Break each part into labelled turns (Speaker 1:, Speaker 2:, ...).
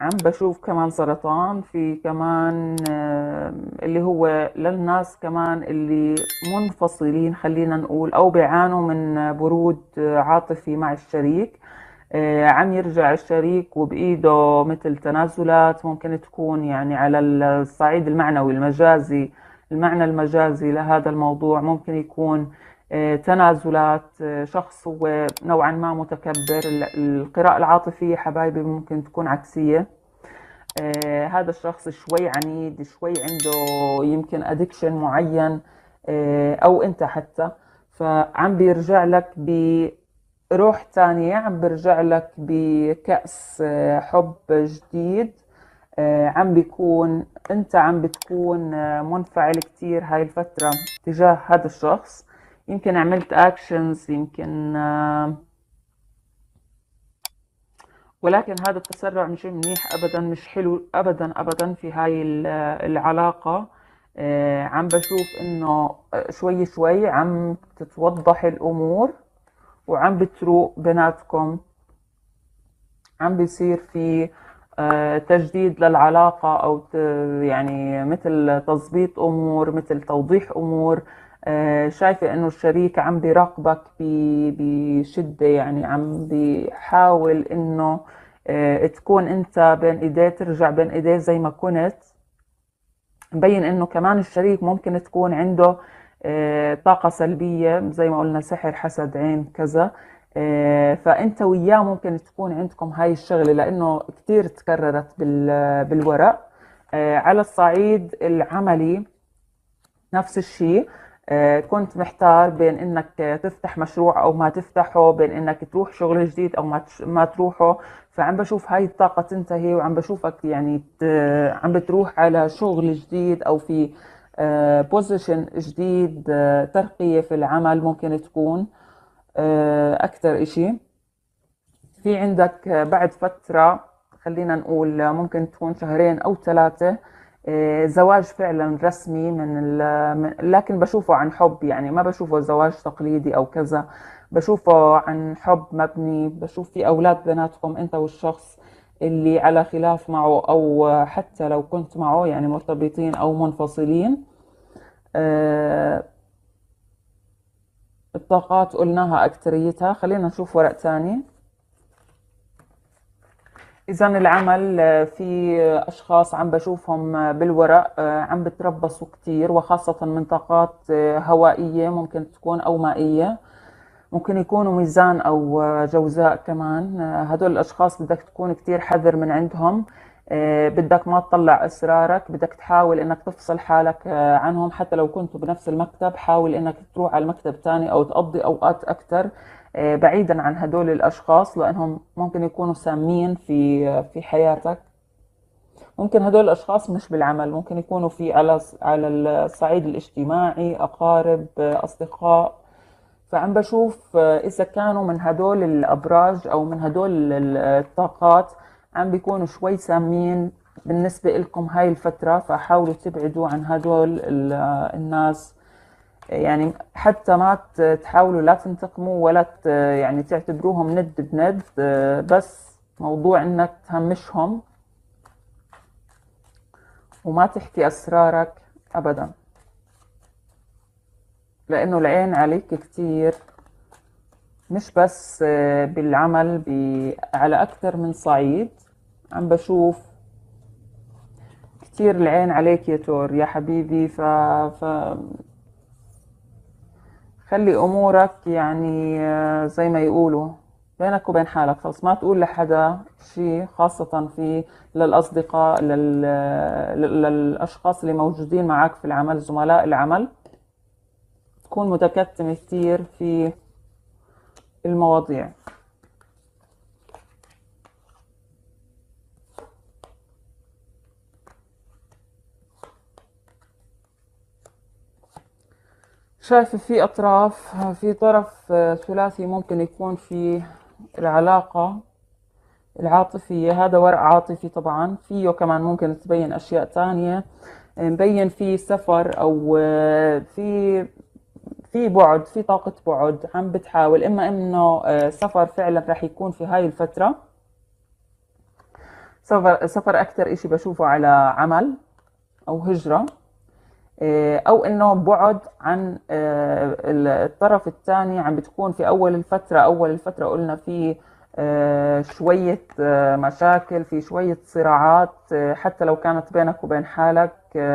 Speaker 1: عم بشوف كمان سرطان في كمان اللي هو للناس كمان اللي منفصلين خلينا نقول او بيعانوا من برود عاطفي مع الشريك آه، عم يرجع الشريك وبايده مثل تنازلات ممكن تكون يعني على الصعيد المعنوي المجازي المعنى المجازي لهذا الموضوع ممكن يكون تنازلات شخص هو نوعا ما متكبر القراءة العاطفية حبايبي ممكن تكون عكسية آه، هذا الشخص شوي عنيد شوي عنده يمكن أدكشن معين آه، أو أنت حتى فعم بيرجع لك بروح تانية عم بيرجع لك بكأس آه، حب جديد عم بيكون أنت عم بتكون منفعل كتير هاي الفترة تجاه هذا الشخص يمكن عملت اكشنز يمكن آه، ولكن هذا التسرع مش منيح ابدا مش حلو ابدا ابدا في هاي العلاقه آه، عم بشوف انه آه، شوي شوي عم تتوضح الامور وعم بتروق بيناتكم عم بيصير في تجديد للعلاقة أو يعني مثل تظبيط أمور مثل توضيح أمور آه، شايفة انه الشريك عم بيراقبك بشدة يعني عم بيحاول انه آه، تكون انت بين ايديه ترجع بين ايديه زي ما كنت مبين انه كمان الشريك ممكن تكون عنده آه، طاقة سلبية زي ما قلنا سحر حسد عين كذا فانت وياه ممكن تكون عندكم هاي الشغله لانه كثير تكررت بالورق على الصعيد العملي نفس الشيء آه، كنت محتار بين انك تفتح مشروع او ما تفتحه بين انك تروح شغل جديد او ما ما تروحه فعم بشوف هاي الطاقه تنتهي وعم بشوفك يعني عم بتروح على شغل جديد او في بوزيشن آه، جديد آه، ترقيه في العمل ممكن تكون اكثر إشي في عندك بعد فتره خلينا نقول ممكن تكون شهرين او ثلاثه آه، زواج فعلا رسمي من لكن بشوفه عن حب يعني ما بشوفه زواج تقليدي او كذا بشوفه عن حب مبني بشوف في اولاد بناتكم انت والشخص اللي على خلاف معه او حتى لو كنت معه يعني مرتبطين او منفصلين آه، الطاقات قلناها اكتريتها خلينا نشوف ورق ثاني اذا العمل آه، في اشخاص عم بشوفهم آه، بالورق آه، عم بتربصوا كثير وخاصه من طاقات هوائيه ممكن تكون او مائيه ممكن يكونوا ميزان او جوزاء كمان هدول الاشخاص بدك تكون كثير حذر من عندهم بدك ما تطلع اسرارك بدك تحاول انك تفصل حالك عنهم حتى لو كنتوا بنفس المكتب حاول انك تروح على المكتب ثاني او تقضي اوقات اكثر آه، بعيدا عن هدول الاشخاص لانهم ممكن يكونوا سامين في في حياتك ممكن هدول الاشخاص مش بالعمل ممكن يكونوا في على على الصعيد الاجتماعي اقارب اصدقاء فعم بشوف آه، اذا كانوا من هدول الابراج او من هدول الطاقات عم بيكونوا شوي سامين بالنسبة لكم هاي الفترة فحاولوا تبعدوا عن هدول آه، الناس يعني حتى ما تحاولوا لا تنتقموا ولا يعني تعتبروهم ند بند آه، بس موضوع انك تهمشهم وما تحكي اسرارك ابدا لانه العين عليك كتير مش بس آه، بالعمل على اكثر من صعيد عم بشوف كتير العين عليك يا تور يا حبيبي ف, ف... خلي امورك يعني آه، زي ما يقولوا بينك وبين حالك خلص ما تقول لحدا شيء خاصة في للأصدقاء لل... آه، للأشخاص اللي موجودين معك في العمل زملاء العمل تكون متكتم كتير في المواضيع شايفة في أطراف في طرف آه، ثلاثي ممكن يكون في العلاقة العاطفية هذا ورق عاطفي طبعا فيه كمان ممكن تبين أشياء تانية آه، مبين في سفر أو آه، في في بعد في طاقة بعد عم بتحاول إما إنه سفر فعلا رح يكون في هاي الفترة سفر سفر أكتر إشي بشوفه على عمل أو هجرة آه، او انه بعد عن آه، الطرف الثاني عم بتكون في اول الفتره اول الفتره قلنا في آه، شويه مشاكل في شويه صراعات حتى لو كانت بينك وبين حالك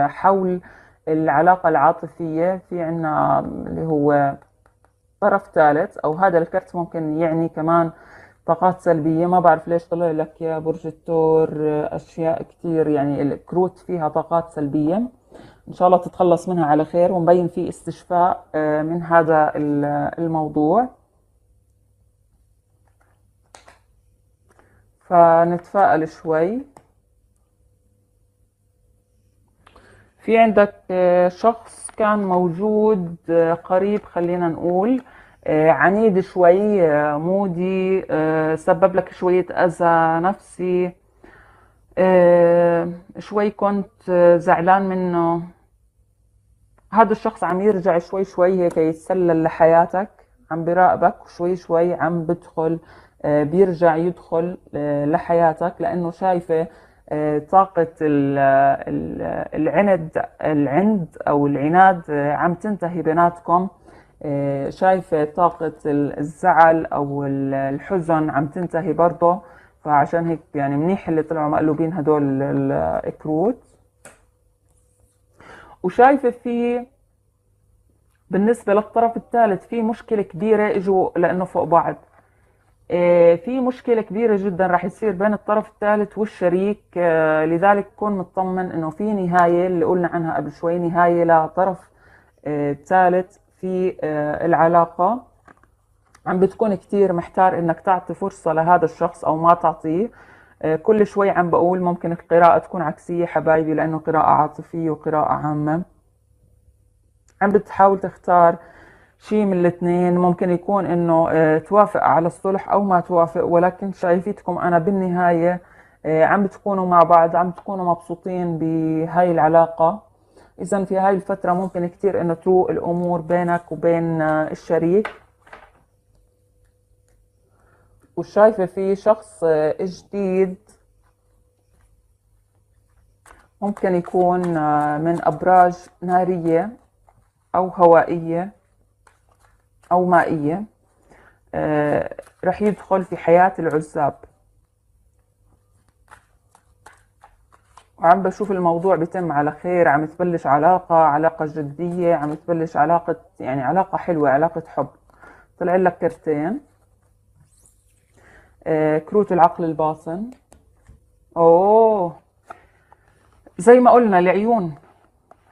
Speaker 1: حول العلاقه العاطفيه في عنا اللي هو طرف ثالث او هذا الكرت ممكن يعني كمان طاقات سلبيه ما بعرف ليش طلع لك يا برج الثور اشياء كثير يعني الكروت فيها طاقات سلبيه ان شاء الله تتخلص منها على خير ونبين في استشفاء آه، من هذا الموضوع فنتفائل شوي في عندك آه، شخص كان موجود آه، قريب خلينا نقول عنيد شوي مودي سبب لك شوية أذى نفسي آه، شوي كنت آه، زعلان منه هذا الشخص عم يرجع شوي شوي هيك يتسلل لحياتك عم براقبك وشوي شوي عم بدخل آه، بيرجع يدخل لحياتك لانه شايفه طاقة العند العند أو العناد عم تنتهي بيناتكم شايفة طاقة الزعل أو الحزن عم تنتهي برضه فعشان هيك يعني منيح اللي طلعوا مقلوبين هدول الكروت وشايفة في بالنسبة للطرف الثالث في مشكلة كبيرة اجوا لأنه فوق بعض إيه، في مشكلة كبيرة جدا راح يصير بين الطرف الثالث والشريك إيه، لذلك كون مطمن انه في نهاية اللي قلنا عنها قبل شوي نهاية لطرف إيه، ثالث في العلاقة عم بتكون كتير محتار انك تعطي فرصة لهذا الشخص او ما تعطيه آه، كل شوي عم بقول ممكن القراءة تكون عكسية حبايبي لأنه قراءة عاطفية وقراءة عامة عم بتحاول تختار شيء من الاثنين ممكن يكون انه آه، توافق على الصلح او ما توافق ولكن شايفيتكم انا بالنهاية آه، عم بتكونوا مع بعض عم تكونوا مبسوطين بهاي العلاقة اذا في هاي الفترة ممكن كتير انه تروق الامور بينك وبين الشريك وشايفه في شخص آه، جديد ممكن يكون آه، من ابراج ناريه او هوائيه او مائيه آه، رح يدخل في حياه العزاب وعم بشوف الموضوع بيتم على خير عم تبلش علاقة علاقة جدية عم تبلش علاقة يعني علاقة حلوة علاقة حب طلع لك كرتين آه، كروت العقل الباطن اوه زي ما قلنا العيون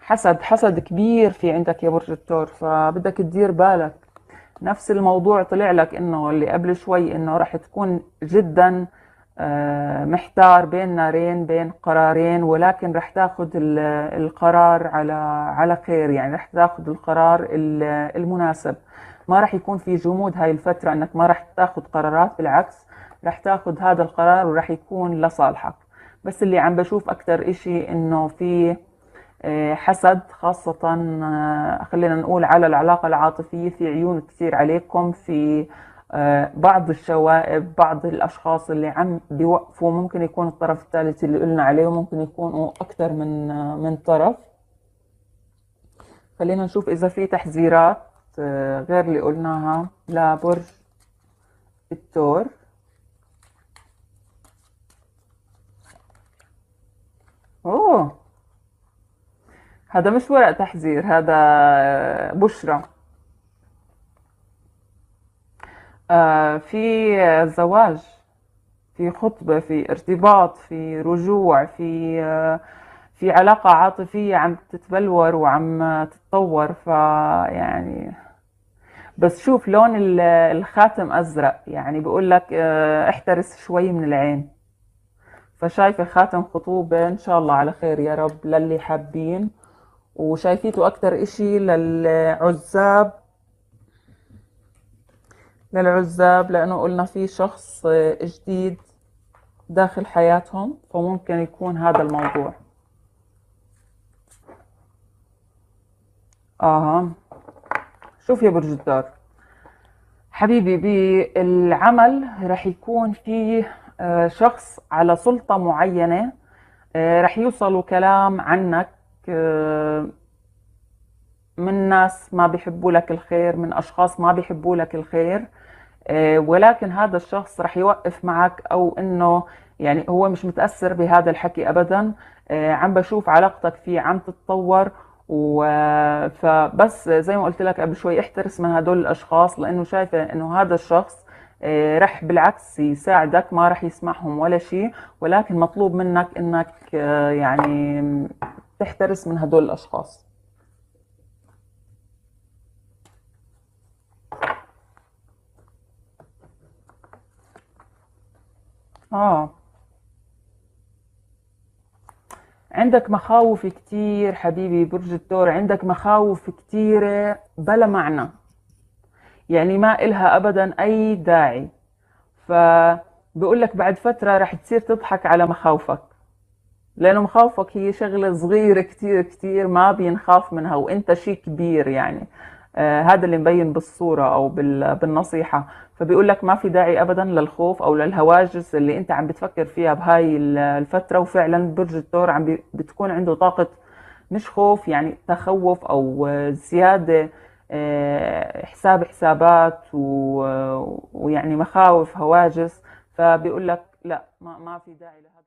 Speaker 1: حسد حسد كبير في عندك يا برج الثور فبدك تدير بالك نفس الموضوع طلع لك انه اللي قبل شوي انه راح تكون جدا آه، محتار بين نارين بين قرارين ولكن راح تاخذ القرار على على خير يعني راح تاخذ القرار المناسب ما راح يكون في جمود هاي الفترة انك ما راح تاخذ قرارات بالعكس راح تاخذ هذا القرار وراح يكون لصالحك بس اللي عم بشوف اكثر اشي انه في آه، حسد خاصة آه، خلينا نقول على العلاقة العاطفية في عيون كثير عليكم في آه، بعض الشوائب بعض الأشخاص اللي عم بيوقفوا ممكن يكون الطرف الثالث اللي قلنا عليه ممكن يكونوا أكثر من من طرف خلينا نشوف إذا في تحذيرات غير اللي قلناها لبرج الثور اوه هذا مش ورق تحذير هذا آه، بشرى آه في زواج في خطبة في ارتباط في رجوع في آه في علاقة عاطفية عم تتبلور وعم تتطور فيعني بس شوف لون الخاتم ازرق يعني بقول لك آه، احترس شوي من العين فشايفه خاتم خطوبه ان شاء الله على خير يا رب للي حابين وشايفيته اكتر اشي للعزاب للعزاب لانه قلنا في شخص آه، جديد داخل حياتهم فممكن يكون هذا الموضوع اها شوف يا برج الدار حبيبي بالعمل رح يكون في آه، شخص على سلطة معينة آه، رح يوصلوا كلام عنك آه، من ناس ما بيحبوا لك الخير من أشخاص ما بيحبوا لك الخير ولكن هذا الشخص رح يوقف معك أو أنه يعني هو مش متأثر بهذا الحكي أبدا عم بشوف علاقتك فيه عم تتطور فبس زي ما قلت لك قبل شوي احترس من هدول الاشخاص لانه شايفه انه هذا الشخص آه، رح بالعكس يساعدك ما رح يسمعهم ولا شيء ولكن مطلوب منك انك آه، يعني تحترس من هدول الاشخاص اه عندك مخاوف كتير حبيبي برج الثور عندك مخاوف كتيرة بلا معنى يعني ما إلها أبدا أي داعي فبقول لك بعد فترة رح تصير تضحك على مخاوفك لأنه مخاوفك هي شغلة صغيرة كتير كتير ما بينخاف منها وإنت شيء كبير يعني آه، هذا اللي مبين بالصورة أو بالنصيحة فبيقول لك ما في داعي أبدا للخوف أو للهواجس اللي أنت عم بتفكر فيها بهاي الفترة وفعلا برج الثور عم بتكون عنده طاقة مش خوف يعني تخوف أو زيادة آه، حساب حسابات ويعني مخاوف هواجس فبيقول لك لا ما, في داعي لهذا